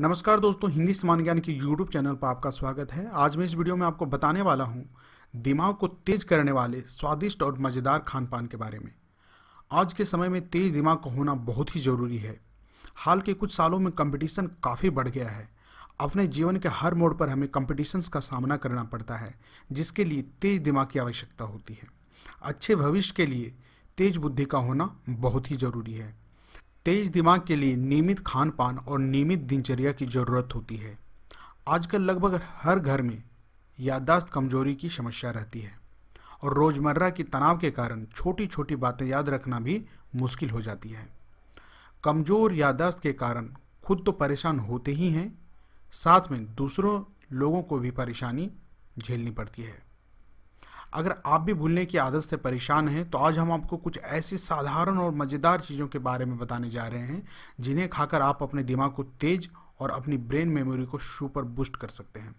नमस्कार दोस्तों हिंदी समान ज्ञान के यूट्यूब चैनल पर आपका स्वागत है आज मैं इस वीडियो में आपको बताने वाला हूँ दिमाग को तेज करने वाले स्वादिष्ट और मज़ेदार खान पान के बारे में आज के समय में तेज दिमाग का होना बहुत ही ज़रूरी है हाल के कुछ सालों में कंपटीशन काफ़ी बढ़ गया है अपने जीवन के हर मोड़ पर हमें कंपटीशंस का सामना करना पड़ता है जिसके लिए तेज दिमाग की आवश्यकता होती है अच्छे भविष्य के लिए तेज बुद्धि का होना बहुत ही ज़रूरी है तेज दिमाग के लिए नियमित खान पान और नियमित दिनचर्या की ज़रूरत होती है आजकल लगभग हर घर में याददाश्त कमजोरी की समस्या रहती है और रोज़मर्रा की तनाव के कारण छोटी छोटी बातें याद रखना भी मुश्किल हो जाती है कमज़ोर याददाश्त के कारण खुद तो परेशान होते ही हैं साथ में दूसरों लोगों को भी परेशानी झेलनी पड़ती है अगर आप भी भूलने की आदत से परेशान हैं तो आज हम आपको कुछ ऐसी साधारण और मज़ेदार चीज़ों के बारे में बताने जा रहे हैं जिन्हें खाकर आप अपने दिमाग को तेज और अपनी ब्रेन मेमोरी को सुपर बूस्ट कर सकते हैं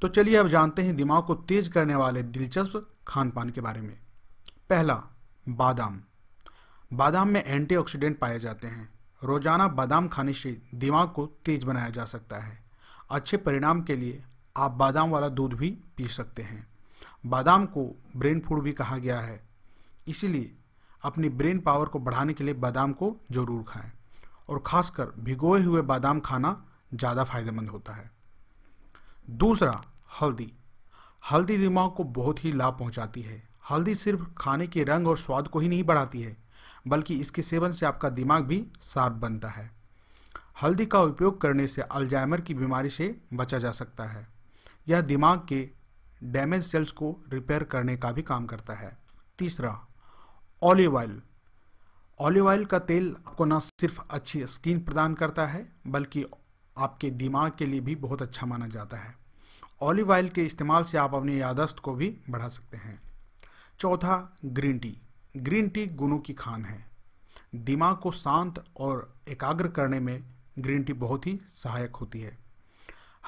तो चलिए अब जानते हैं दिमाग को तेज करने वाले दिलचस्प खान पान के बारे में पहला बादाम बादाम में एंटीऑक्सीडेंट पाए जाते हैं रोजाना बादाम खाने से दिमाग को तेज बनाया जा सकता है अच्छे परिणाम के लिए आप बादाम वाला दूध भी पी सकते हैं बादाम को ब्रेन फूड भी कहा गया है इसीलिए अपनी ब्रेन पावर को बढ़ाने के लिए बादाम को जरूर खाएं और खासकर भिगोए हुए बादाम खाना ज़्यादा फायदेमंद होता है दूसरा हल्दी हल्दी दिमाग को बहुत ही लाभ पहुंचाती है हल्दी सिर्फ खाने के रंग और स्वाद को ही नहीं बढ़ाती है बल्कि इसके सेवन से आपका दिमाग भी साफ बनता है हल्दी का उपयोग करने से अल्जाइमर की बीमारी से बचा जा सकता है यह दिमाग के डैमेज सेल्स को रिपेयर करने का भी काम करता है तीसरा ऑलिव ऑयल ऑलिव ऑयल का तेल आपको ना सिर्फ अच्छी स्किन प्रदान करता है बल्कि आपके दिमाग के लिए भी बहुत अच्छा माना जाता है ऑलिव ऑयल के इस्तेमाल से आप अपनी यादस्त को भी बढ़ा सकते हैं चौथा ग्रीन टी ग्रीन टी गुणों की खान है दिमाग को शांत और एकाग्र करने में ग्रीन टी बहुत ही सहायक होती है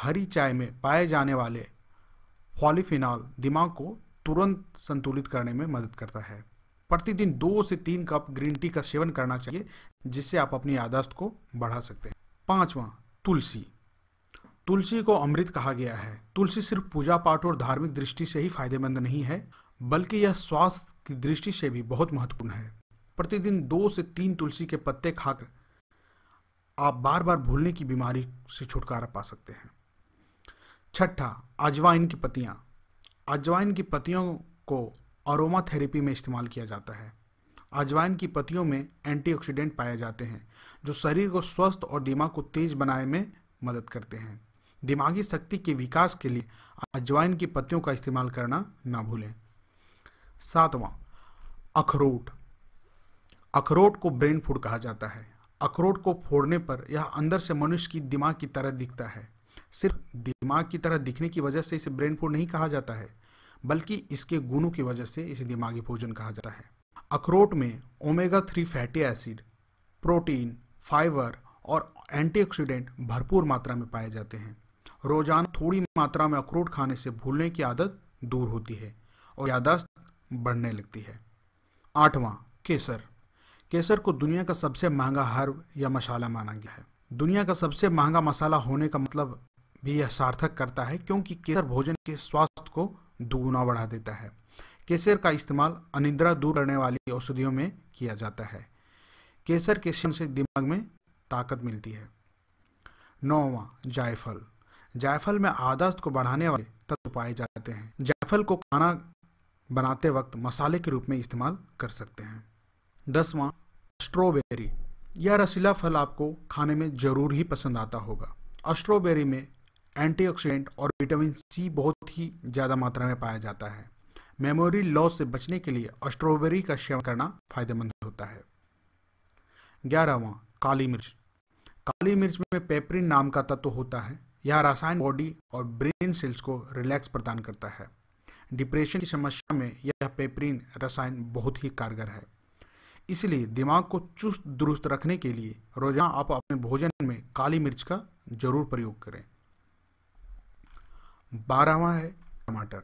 हरी चाय में पाए जाने वाले पॉलीफिनॉल दिमाग को तुरंत संतुलित करने में मदद करता है प्रतिदिन दो से तीन कप ग्रीन टी का सेवन करना चाहिए जिससे आप अपनी यादाश्त को बढ़ा सकते हैं पांचवा तुलसी तुलसी को अमृत कहा गया है तुलसी सिर्फ पूजा पाठ और धार्मिक दृष्टि से ही फायदेमंद नहीं है बल्कि यह स्वास्थ्य की दृष्टि से भी बहुत महत्वपूर्ण है प्रतिदिन दो से तीन तुलसी के पत्ते खाकर आप बार बार भूलने की बीमारी से छुटकारा पा सकते हैं छठा अजवाइन की पत्तियाँ अजवाइन की पत्तियों को अरोमा थेरेपी में इस्तेमाल किया जाता है अजवाइन की पत्तियों में एंटीऑक्सीडेंट पाए जाते हैं जो शरीर को स्वस्थ और दिमाग को तेज बनाने में मदद करते हैं दिमागी शक्ति के विकास के लिए अजवाइन की पत्तियों का इस्तेमाल करना ना भूलें सातवां अखरोट अखरोट को ब्रेन फूड कहा जाता है अखरोट को फोड़ने पर यह अंदर से मनुष्य की दिमाग की तरह दिखता है सिर्फ दिमाग की तरह दिखने की वजह से इसे ब्रेन फूड नहीं कहा जाता है बल्कि इसके गुणों की वजह से इसे दिमागी भोजन कहा जाता है अखरोट में omega three fatty acid protein fibre और एंटीऑक्सीडेंट भरपूर मात्रा में पाए जाते हैं रोजाना थोड़ी मात्रा में अखरोट खाने से भूलने की आदत दूर होती है और यादाश्त बढ़ने लगती है आठवां केसर केसर को दुनिया का सबसे महंगा हर्ब या मसाला माना गया है दुनिया का सबसे महंगा मसाला होने का मतलब भी यह सार्थक करता है क्योंकि केसर भोजन के स्वास्थ्य को दुगुना बढ़ा देता है केसर का इस्तेमाल अनिद्रा दूर करने वाली औषधियों में किया जाता है केसर के सेवन से दिमाग में ताकत मिलती है नौवा जायफल जायफल में आदस्त को बढ़ाने वाले तत्व पाए जाते हैं जायफल को खाना बनाते वक्त मसाले के रूप में इस्तेमाल कर सकते हैं दसवां स्ट्रॉबेरी यह रसीला फल आपको खाने में ज़रूर ही पसंद आता होगा स्ट्रॉबेरी में एंटीऑक्सीडेंट और विटामिन सी बहुत ही ज़्यादा मात्रा में पाया जाता है मेमोरी लॉस से बचने के लिए स्ट्रॉबेरी का सेवन करना फायदेमंद होता है ग्यारहवा काली मिर्च काली मिर्च में पेपरिन नाम का तत्व होता है यह रासायन बॉडी और ब्रेन सेल्स को रिलैक्स प्रदान करता है डिप्रेशन की समस्या में यह पेपरिन रसायन बहुत ही कारगर है इसलिए दिमाग को चुस्त दुरुस्त रखने के लिए रोजाना आप अपने भोजन में काली मिर्च का जरूर प्रयोग करें बारहवा है टमाटर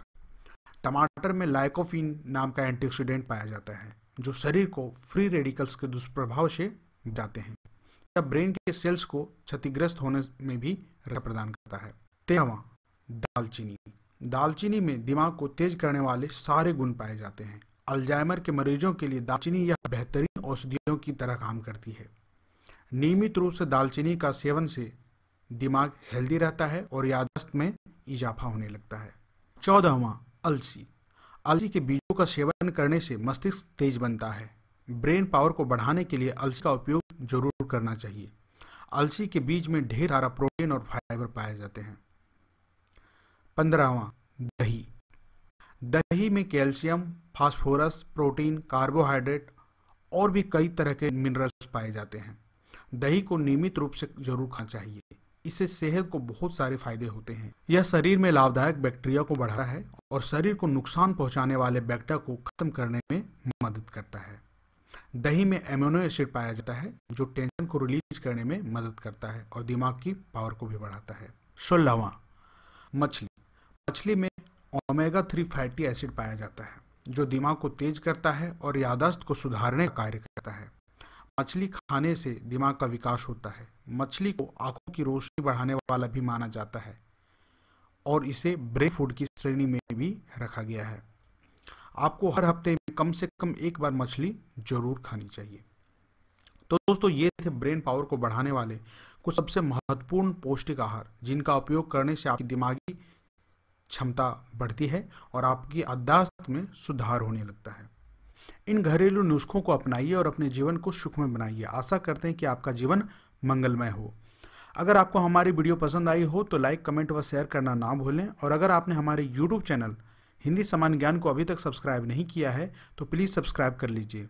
टमाटर में लाइकोफिन नाम का एंटीऑक्सीडेंट पाया जाता है जो शरीर को फ्री रेडिकल्स के दुष्प्रभाव से जाते हैं या ब्रेन के सेल्स को क्षतिग्रस्त होने में भी प्रदान करता है तेरहवा दालचीनी दालचीनी में दिमाग को तेज करने वाले सारे गुण पाए जाते हैं अल्जाइमर के मरीजों के लिए दालचीनी यह बेहतरीन औषधियों की तरह काम करती है नियमित रूप से दालचीनी का सेवन से दिमाग हेल्दी रहता है और याददाश्त में इजाफा होने लगता है चौदहवा अलसी अलसी के बीजों का सेवन करने से मस्तिष्क तेज बनता है ब्रेन पावर को बढ़ाने के लिए अलसी का उपयोग जरूर करना चाहिए अलसी के बीज में ढेर सारा प्रोटीन और फाइबर पाए जाते हैं पंद्रहवा दही दही में कैल्शियम फास्फोरस प्रोटीन कार्बोहाइड्रेट और भी कई तरह के मिनरल्स पाए जाते हैं दही को नियमित रूप से जरूर खाना चाहिए इससे सेहत को बहुत सारे फायदे होते हैं यह शरीर में लाभदायक बैक्टीरिया को बढ़ाता है और शरीर को नुकसान पहुंचाने वाले बैक्टीरिया को खत्म करने में मदद करता है दही में एमोनो एसिड पाया जाता है जो टेंशन को रिलीज करने में मदद करता है और दिमाग की पावर को भी बढ़ाता है सोलहवा मछली मछली में ओमेगा थ्री फैटी एसिड पाया जाता है जो दिमाग को तेज करता है और यादाश्त को सुधारने का कार्य करता है मछली खाने से दिमाग का विकास होता है मछली को आंखों की रोशनी बढ़ाने वाला भी माना जाता है और इसे ब्रेन फूड की श्रेणी में भी रखा गया है आपको हर हफ्ते में कम से कम एक बार मछली जरूर खानी चाहिए तो दोस्तों ये थे ब्रेन पावर को बढ़ाने वाले कुछ सबसे महत्वपूर्ण पौष्टिक आहार जिनका उपयोग करने से आपकी दिमागी क्षमता बढ़ती है और आपकी अद्दास्त में सुधार होने लगता है इन घरेलू नुस्खों को अपनाइए और अपने जीवन को सुखमय बनाइए आशा करते हैं कि आपका जीवन मंगलमय हो अगर आपको हमारी वीडियो पसंद आई हो तो लाइक कमेंट व शेयर करना ना भूलें और अगर आपने हमारे यूट्यूब चैनल हिंदी सामान्य ज्ञान को अभी तक सब्सक्राइब नहीं किया है तो प्लीज़ सब्सक्राइब कर लीजिए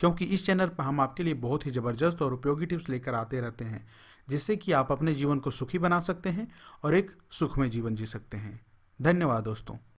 क्योंकि इस चैनल पर हम आपके लिए बहुत ही ज़बरदस्त और उपयोगी टिप्स लेकर आते रहते हैं जिससे कि आप अपने जीवन को सुखी बना सकते हैं और एक सुखमय जीवन जी सकते हैं धन्यवाद दोस्तों